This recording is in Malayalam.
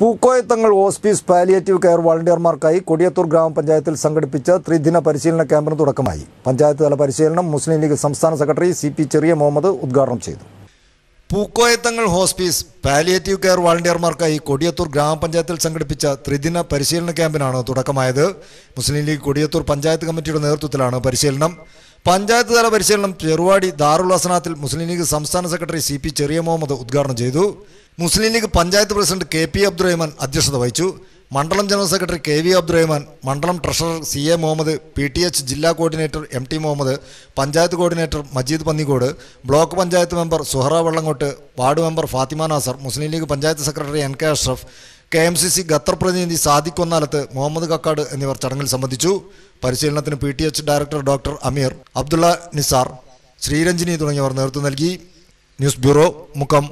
പൂക്കോയത്തങ്ങൾ ഹോസ്പീസ് പാലിയേറ്റീവ് കെയർ വളണ്ടിയർമാർക്കായി കൊടിയത്തൂർ ഗ്രാമപഞ്ചായത്തിൽ സംഘടിപ്പിച്ച ത്രിദിന പരിശീലന ക്യാമ്പിന് തുടക്കമായി പഞ്ചായത്ത് തല പരിശീലനം മുസ്ലിം ലീഗ് സംസ്ഥാന secretary C P Cheriya Muhammad ഉദ്ഘാടനം ചെയ്തു പൂക്കോയത്തങ്ങൾ ഹോസ്പീസ് പാലിയേറ്റീവ് കെയർ വോളണ്ടിയർമാർക്കായി കൊടിയത്തൂർ ഗ്രാമപഞ്ചായത്തിൽ സംഘടിപ്പിച്ച ത്രിദിന പരിശീലന ക്യാമ്പിനാണ് തുടക്കമായത് മുസ്ലിം ലീഗ് കൊടിയത്തൂർ പഞ്ചായത്ത് കമ്മിറ്റിയുടെ നേതൃത്വത്തിലാണ് പരിശീലനം പഞ്ചായത്ത് തല പരിശീലനം ചെറുവാടി ദാറുൽ ഹസനാത്തിൽ മുസ്ലിം ലീഗ് സംസ്ഥാന secretary C P Cheriya Muhammad ഉദ്ഘാടനം ചെയ്തു Muslim League panchayat president K P Abdurahman അധ്യക്ഷത വഹിച്ചു മണ്ഡലം general secretary K V Abdurahman മണ്ഡലം treasurer C A Muhammad P T H ജില്ലാ coordinator M T Muhammad panchayat coordinator Majeed Pannikkode block panchayat member Suhara Vallangott ward member Fathima Nasar Muslim League panchayat secretary N K Ashraf K M C C Qatar പ്രതിനിധി സാദിഖ് ഒന്നാലത്ത് മുഹമ്മദ് കക്കാട് എന്നിവർ ചടങ്ങിൽ സംബന്ധിച്ചു പരിശീലനത്തിന് P T H director doctor Ameer Abdulla Nisar Sreeranjini തുടങ്ങിയവർ നേതൃത്വം നൽകി ന്യൂസ് ബ്യൂറോ മുഖം